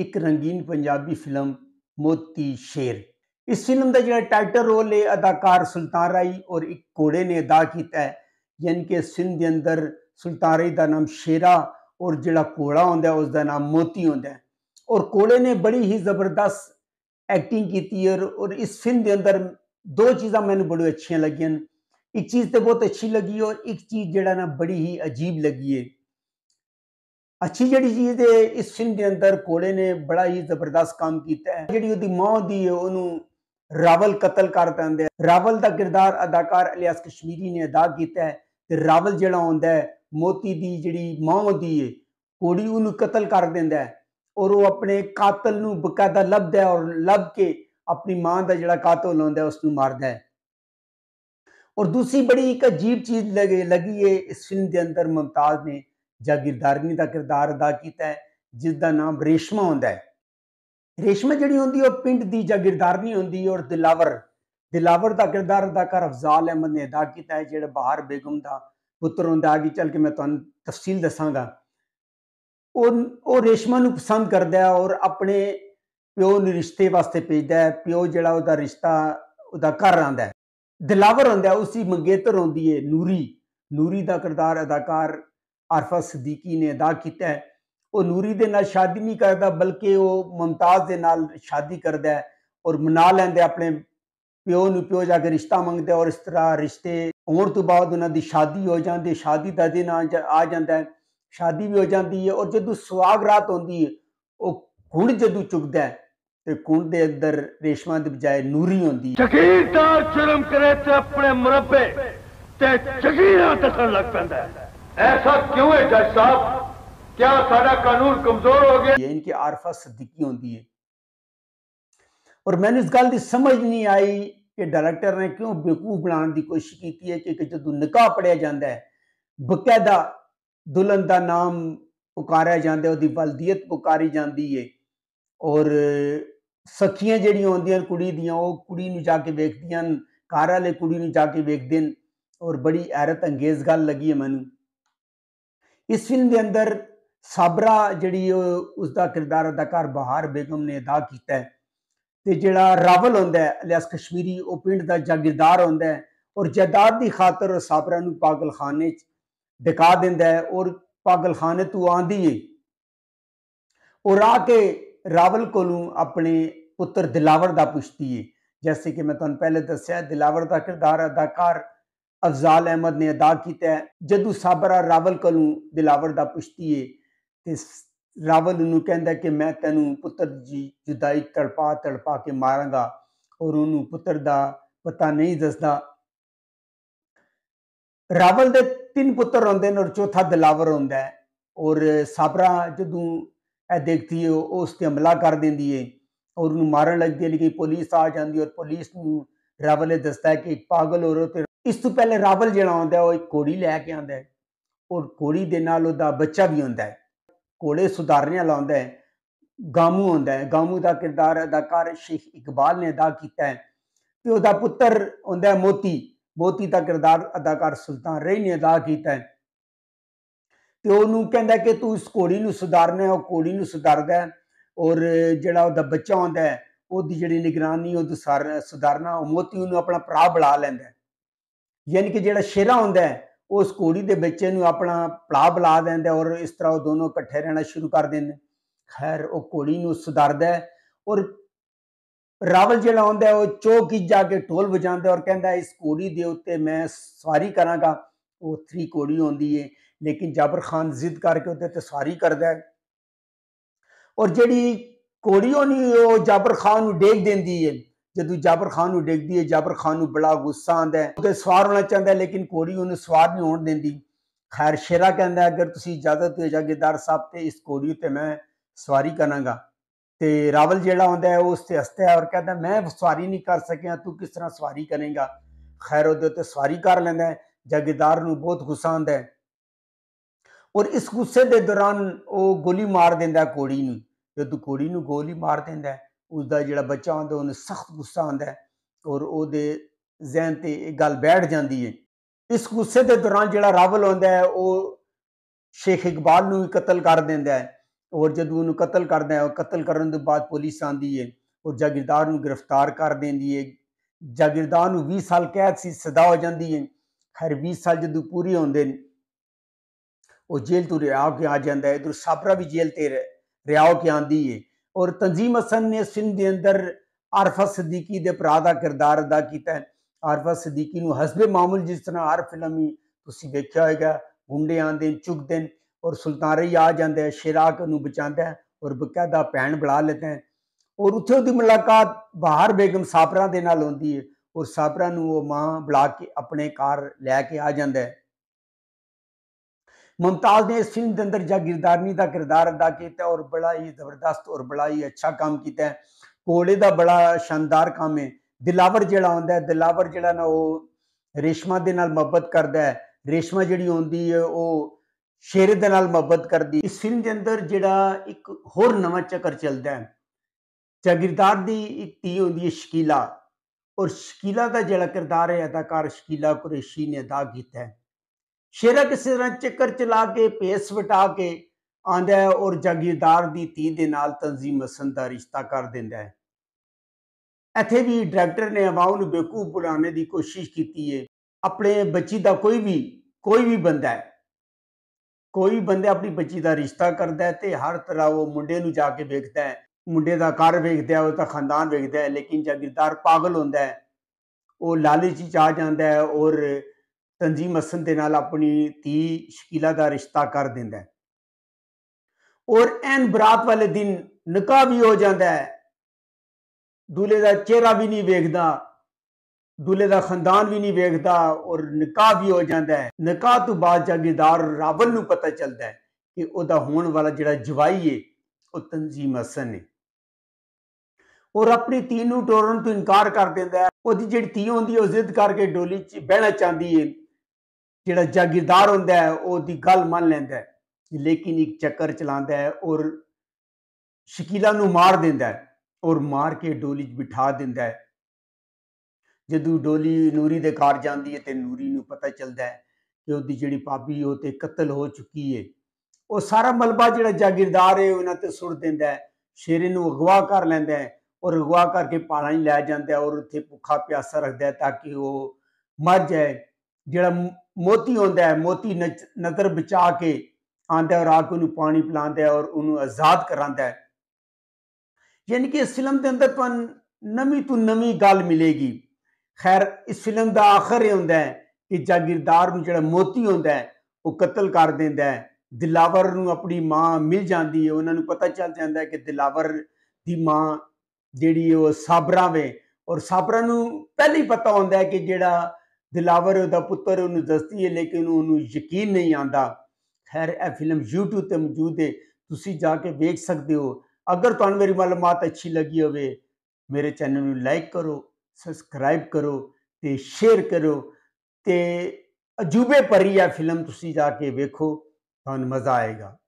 ایک رنگین پنجابی فلم موتی شیر اس فلم دا کا ٹائٹر رول ہے اداکار سلطان رائی اور ایک کوڑے نے ادا ہے جانے کے سم دے اندر سلطان رائی دا نام شیرا اور جڑا کوڑا ہے اس دا نام موتی ہوتا ہے اور کوڑے نے بڑی ہی زبردست ایکٹنگ کیتی اس فلم دے اندر دو چیزیں مجھے بہت اچھا لگی چیز تے بہت اچھی لگی اور ایک چیز جڑا نا بڑی ہی عجیب لگی ہے اچھی جڑی چیز ہے اس فلم دے اندر کوڑے نے بڑا ہی زبردست کام کیتا ہے ہے جڑی ماں دی کا راول قتل کر پیندا ہے ہے ہے ہے راول راول دا کردار اداکار الیاس کشمیری نے ادا کیتا تے جڑا ہوندا موتی دی دی جڑی ماں کوڑی کا قتل کر دیندا ہے اور وہ اپنے قاتل نو بقاعدہ لبدا ہے اور لب کے اپنی ماں دا جڑا قاتل ہوندا ہے اس نو ماردا ہے اور دوسری بڑی ایک عجیب چیز لگی ہے اس فلم دے اندر ممتاز نے ਜਾਗੀਰਦਾਰਨੀ ਦਾ ਕਿਰਦਾਰ ਅਦਾ ਕੀਤਾ ਹੈ ਜਿਸ ਦਾ ਨਾਮ ਰੇਸ਼ਮਾ ਹੁੰਦਾ ਹੈ ਰੇਸ਼ਮਾ ਜਿਹੜੀ ਹੁੰਦੀ ਉਹ ਪਿੰਡ ਦੀ ਜਾਗੀਰਦਾਰਨੀ ਹੁੰਦੀ ਔਰ ਦਿਲਾਵਰ ਦਿਲਾਵਰ ਦਾ ਕਿਰਦਾਰ ਕਰ ਅਫਜ਼ਾਲ ਅਹਿਮਦ ਨੇ ਅਦਾ ਕੀਤਾ ਹੈ ਜਿਹੜਾ ਬਾਹਰ ਬੇਗਮ ਦਾ ਪੁੱਤਰ ਹੁੰਦਾ ਅੱਗੇ ਚੱਲ ਕੇ ਮੈਂ ਤੁਹਾਨੂੰ ਤਫਸੀਲ ਦੱਸਾਂਗਾ ਉਹ ਉਹ ਰੇਸ਼ਮਾ ਨੂੰ ਪਸੰਦ ਕਰਦਾ ਹੈ ਔਰ ਆਪਣੇ ਪਿਓ ਨੂੰ ਰਿਸ਼ਤੇ ਵਾਸਤੇ ਭੇਜਦਾ ਹੈ ਪਿਓ ਜਿਹੜਾ ਉਹਦਾ ਰਿਸ਼ਤਾ ਉਹਦਾ ਘਰ ਆਂਦਾ ਹੈ ਦਿਲਾਵਰ ਹੁੰਦਾ ਉਸੀ ਮੰਗੇਤਰ ਹੁੰਦੀ ਹੈ ਨੂਰੀ ਨੂਰੀ ਦਾ ਕਿਰਦਾਰ ਅਦਾਕਾਰ صدیقی نے ادا کیتا ہے وہ وہ نوری دے نال شادی نہیں کردا بلکہ ممتاز دے نال شادی کردا ہے ہے اور اور منا لیندے اپنے پیو پیو نو جا کے رشتہ منگدا اس طرح رشتے تو بعد انہاں دی شادی شادی شادی ہو جاندی دا دن آ جاندا بھی ہو جاندی ہے اور جدو سواگ رات ہوندی ہے آنڈ جدو چکدا ہے تے کنڈ دے اندر ریشمہ ریشما بجائے نوری ہوندی ہے شکیر دا شرم کرے تے تے اپنے مربے لگ ہے ایسا کیوں ہے جج صاحب کیا سارا قانون کمزور ہو گیا یہ ان کے عارفہ صدقی ہوں دیئے اور میں نے اس گالتی سمجھ نہیں آئی کہ ڈائریکٹر نے کیوں بیوقوف بنانے کی کوشش کی ہے کہ جدو نکاح پڑھیا جاندہ ہے بقیدہ دلہن دا نام پکاریا جاندہ ہے اور دی والدیت پکاری جاندی ہے اور سکھیاں جڑی ہوں دیاں کڑی دیاں وہ کڑی نو جا کے بیک دیاں کارا لے کڑی نو جا کے بیک دیاں اور بڑی عیرت انگیز گال لگی ہے میں نے ਇਸ ਫਿਲਮ ਦੇ ਅੰਦਰ ਸਾਬਰਾ ਜਿਹੜੀ ਉਸ ਦਾ ਕਿਰਦਾਰ ਅਦਾਕਾਰ ਬਹਾਰ ਬੇਗਮ ਨੇ ਅਦਾ ਕੀਤਾ ਹੈ ਤੇ ਜਿਹੜਾ ਰਾਵਲ ਹੁੰਦਾ ਹੈ ਅਲਿਆਸ ਕਸ਼ਮੀਰੀ ਉਹ ਪਿੰਡ ਦਾ ਜਾਗੀਰਦਾਰ ਹੁੰਦਾ ਹੈ ਔਰ ਜਾਇਦਾਦ ਦੀ ਖਾਤਰ ਸਾਬਰਾ ਨੂੰ ਪਾਗਲਖਾਨੇ 'ਚ ਡਕਾ ਦਿੰਦਾ ਹੈ ਔਰ ਪਾਗਲਖਾਨੇ ਤੋਂ ਆਂਦੀ ਏ ਔਰ ਆ ਕੇ ਰਾਵਲ ਕੋਲੋਂ ਆਪਣੇ ਪੁੱਤਰ ਦਿਲਾਵਰ ਦਾ ਪੁੱਛਦੀ ਏ ਜੈਸੇ ਕਿ ਮੈਂ ਤੁਹਾਨੂੰ ਪਹਿਲੇ ਦੱਸਿਆ ਦਿਲਾਵਰ ਦਾ ਕਿਰਦਾਰ ਅਦਾਕਾਰ افضال احمد نے ادا کیتا ہے جدو سابر راول کلوں دلاور دا پشتی ہے تے راول انہوں کہندا ہے کہ میں تینوں پتر جی جدائی تڑپا تڑپا کے ماراں گا اور انہوں پتر دا پتہ نہیں دسدا راول دے تین پتر ہوندے آدھے اور چوتھا دلاور ہوندا ہے اور سابرا جدو اے دیکھتی ہے اس تے حملہ کر دیندی ہے اور انہوں مارن لگ دی لیکن پولیس آ جاندی ہے اور پولیس نو راول دستا ہے کہ ایک پاگل اور ਇਸ ਤੋਂ ਪਹਿਲੇ ਰਾਵਲ ਜਿਹੜਾ ਆਉਂਦਾ ਉਹ ਇੱਕ ਕੋੜੀ ਲੈ ਕੇ ਆਉਂਦਾ ਹੈ ਔਰ ਕੋੜੀ ਦੇ ਨਾਲ ਉਹਦਾ ਬੱਚਾ ਵੀ ਹੁੰਦਾ ਹੈ ਕੋਲੇ ਸੁਧਾਰਨੀਆਂ ਲਾਉਂਦਾ ਹੈ ਗਾਮੂ ਹੁੰਦਾ ਹੈ ਗਾਮੂ ਦਾ ਕਿਰਦਾਰ ਅਦਾਕਾਰ ਸ਼ੇਖ ਇਕਬਾਲ ਨੇ ਅਦਾ ਕੀਤਾ ਹੈ ਤੇ ਉਹਦਾ ਪੁੱਤਰ ਹੁੰਦਾ ਹੈ ਮੋਤੀ ਮੋਤੀ ਦਾ ਕਿਰਦਾਰ ਅਦਾਕਾਰ ਸੁਲਤਾਨ ਰਹੀ ਨੇ ਅਦਾ ਕੀਤਾ ਹੈ ਤੇ ਉਹਨੂੰ ਕਹਿੰਦਾ ਕਿ ਤੂੰ ਇਸ ਕੋੜੀ ਨੂੰ ਸੁਧਾਰਨਾ ਹੈ ਉਹ ਕੋੜੀ ਨੂੰ ਸੁਧਾਰਦਾ ਔਰ ਜਿਹੜਾ ਉਹਦਾ ਬੱਚਾ ਹੁੰਦਾ ਹੈ ਉਹਦੀ ਜਿਹੜੀ ਨਿਗਰਾਨੀ ਉਹ ਸੁਧਾਰਨਾ ਉਹ ਮੋਤੀ ਉਹਨੂੰ ਆਪਣਾ ਭਰਾ ਬੁਲਾ ਲੈਂਦਾ ਹੈ یعنی کہ جیڑا شیرہ ہوندہ ہے اس کوڑی دے بچے نو اپنا پلا بلا اور اس طرح دونوں کٹھے رہنا شروع کر دیں خیر وہ کوڑی نو صدار دے اور راول جیڑا ہوندہ ہے وہ جڑا جا کے ٹول بجان دے اور کہندہ ہے اس کوڑی دے ہوتے میں سواری کرنا گا وہ تھری کوڑی ہوندی ہے لیکن جابر خان زد کر کے ہوتے تو سواری کر دے اور جیڑی کوڑی ہونی وہ جابر خان دیندی ہے جی جابر خان ڈگتی ہے جابر خان بڑا غصہ آتا ہے ادھر سوار ہونا چاہتا ہے لیکن کوڑی اُنہیں سوار نہیں ہوتی خیر شیرا کہ اگر تیزت ہو جاگے دار سب سے اس کوی میں سواری کرا گا راول جہاں آست اور میں سواری نہیں کر سکا تس طرح سواری کریں گا خیر ادھر سواری کر لینا ہے جاگے دار بہت غصہ آتا ہے اور اس غصے کے دوران وہ گولی مار دینا کوڑی نے جڑی نولی مار دینا اس کا جہاں بچہ آتا ہے وہ سخت غصہ آدھا ہے اور وہ زہن پہ گل بیٹھ جاتی ہے اس غصے کے دوران جاول آتا ہے وہ شیخ اقبال قتل کر دیا ہے اور جدو قتل کرنا ہے اور قتل کرنے بعد پولیس آدھی ہے اور جاگیردار گرفتار کر دینی ہے جاگیردار بھی سال قید سی سدا ہو جاتی ہے خیر بھی سال جد پورے آدھے وہ جیل تو ریا کے آ جا ہے ادھر سابرا بھی جیل سے ریاؤ کے آدمی ہے اور تنظیم حسن نے سندھ دے اندر عارفہ صدیقی پرا کا کردار ادا کیتا ہے عارفہ صدیقی نو حسب معمول جس طرح ہر فلم ہی اسی دیکھا منڈے آدھے چک ہیں اور سلطان رہی آ جاندے جائیں شیراک نو بچا ہے اور بقادہ پیڑ بڑھا لیتے ہیں اور اتھے وہی ملاقات باہر بیگم ساپرا دال آتی ہے اور ساپرا وہ ماں بلا کے اپنے کار لے کے آ جا ممتاز نے اس فلم کے اندر جاگیردارنی کا کردار ادا کیتا ہے اور بڑا ہی زبردست اور بڑا ہی اچھا کام کیتا ہے کوڑے دا بڑا شاندار کام ہے دلاور جڑا ہوندا ہے دلاور جڑا نا وہ ریشما محبت کردا ہے ریشما دے نال محبت کردی اس فلم دے اندر جڑا ایک ہور نواں چکر چلدا ہے جاگیردار دی ایک تی ہوندی ہے شکیلا اور شکیلا دا جڑا کردار ہے اداکار شکیلا قریشی نے ادا کیتا ہے ਸ਼ੇਰਾ ਕਿਸੇ ਤਰ੍ਹਾਂ ਚੱਕਰ ਚਲਾ ਕੇ ਪੇਸ ਵਟਾ ਕੇ ਆਂਦਾ ਹੈ ਔਰ ਜਾਗੀਰਦਾਰ ਦੀ ਧੀ ਦੇ ਨਾਲ ਤਨਜ਼ੀਮ ਹਸਨ ਦਾ ਰਿਸ਼ਤਾ ਕਰ ਦਿੰਦਾ ਹੈ ਇੱਥੇ ਵੀ ਡਾਇਰੈਕਟਰ ਨੇ ਅਵਾਉ ਨੂੰ ਬੇਕੂਫ ਬੁਲਾਉਣੇ ਦੀ ਕੋਸ਼ਿਸ਼ ਕੀਤੀ ਹੈ ਆਪਣੇ ਬੱਚੀ ਦਾ ਕੋਈ ਵੀ ਕੋਈ ਵੀ ਬੰਦਾ ਹੈ ਕੋਈ ਬੰਦਾ ਆਪਣੀ ਬੱਚੀ ਦਾ ਰਿਸ਼ਤਾ ਕਰਦਾ ਹੈ ਤੇ ਹਰ ਤਰ੍ਹਾਂ ਉਹ ਮੁੰਡੇ ਨੂੰ ਜਾ ਕੇ ਵੇਖਦਾ ਹੈ ਮੁੰਡੇ ਦਾ ਘਰ ਵੇਖਦਾ ਹੈ ਉਹ ਤਾਂ ਖਾਨਦਾਨ ਵੇਖਦਾ ਹੈ ਲੇਕਿਨ ਜਾਗੀਰਦਾਰ ਪਾਗਲ ਹੁੰਦਾ ਹੈ ਉਹ ਲਾਲਚੀ ਚਾਹ ਜਾਂਦਾ ਹੈ ਔਰ تنظیم حسن دے نال اپنی تھی شکیلا دا رشتہ کر دیندا ہے اور این برات والے دن نکاح بھی ہو جاندا ہے دولے دا چہرہ بھی نہیں ویکھدا دولے دا خاندان بھی نہیں ویکھدا اور نکاح بھی ہو جاندا ہے نکاح تو بعد جاگیردار راول نو پتہ چلدا ہے کہ او دا ہون والا جڑا جوائی ہے او تنظیم حسن ہے اور اپنی تھی ٹورن تو انکار کر دیندا ہے او دی جڑی وہ ہوندی ہے او ضد کر کے ڈولی چ بہنا چاہندی ہے ਜਿਹੜਾ ਜਾਗੀਰਦਾਰ ਹੁੰਦਾ ਹੈ ਉਹਦੀ ਗੱਲ ਮੰਨ ਲੈਂਦਾ ਹੈ ਲੇਕਿਨ ਇੱਕ ਚੱਕਰ ਚਲਾਉਂਦਾ ਹੈ ਔਰ ਸ਼ਕੀਲਾ ਨੂੰ ਮਾਰ ਦਿੰਦਾ ਹੈ ਔਰ ਮਾਰ ਕੇ ਡੋਲੀ 'ਚ ਬਿਠਾ ਦਿੰਦਾ ਹੈ ਜਦੋਂ ਡੋਲੀ ਨੂਰੀ ਦੇ ਘਰ ਜਾਂਦੀ ਹੈ ਤੇ ਨੂਰੀ ਨੂੰ ਪਤਾ ਚੱਲਦਾ ਹੈ ਕਿ ਉਹਦੀ ਜਿਹੜੀ ਪਾਪੀ ਉਹ ਤੇ ਕਤਲ ਹੋ ਚੁੱਕੀ ਹੈ ਉਹ ਸਾਰਾ ਮਲਬਾ ਜਿਹੜਾ ਜਾਗੀਰਦਾਰ ਹੈ ਉਹਨਾਂ ਤੇ ਸੁੱਟ ਦਿੰਦਾ ਹੈ ਸ਼ੇਰੇ ਨੂੰ ਅਗਵਾ ਕਰ ਲੈਂਦਾ ਹੈ ਔਰ ਅਗਵਾ ਕਰਕੇ ਪਾਣਾ 'ਚ ਲੈ ਜਾਂਦਾ ਹੈ ਔਰ ਉੱਥੇ ਭੁੱਖਾ ਪਿਆਸਾ ਰੱਖਦਾ ਹੈ ਤਾਂ ਕਿ ਉਹ ਮਰ ਜਾਏ ਜਿਹੜਾ موتی آوتی نچ نظر بچا کے پانی پلازاد کر یعنی آخر یہ جاگردار موتی ہوں وہ قتل کر دینا ہے دلاور نی ماں مل جاتی ہے انہوں نے پتا چل جاتا ہے کہ دلاور کی ماں جیڑی ہے وہ سابر وے اور سابر پہلے ہی پتا ہوتا ہے کہ جڑا دلاور دا پتر وہدر دستی ہے لیکن ان یقین نہیں آندا خیر اے فلم یو تے موجود ہے تسی جا کے تیچ سکتے ہو اگر تو میری معلومات اچھی لگی ہوئے میرے چینل نو لائک کرو سبسکرائب کرو تے شیئر کرو تے عجوبے پری اے فلم تسی جا کے دیکھو مزہ آئے گا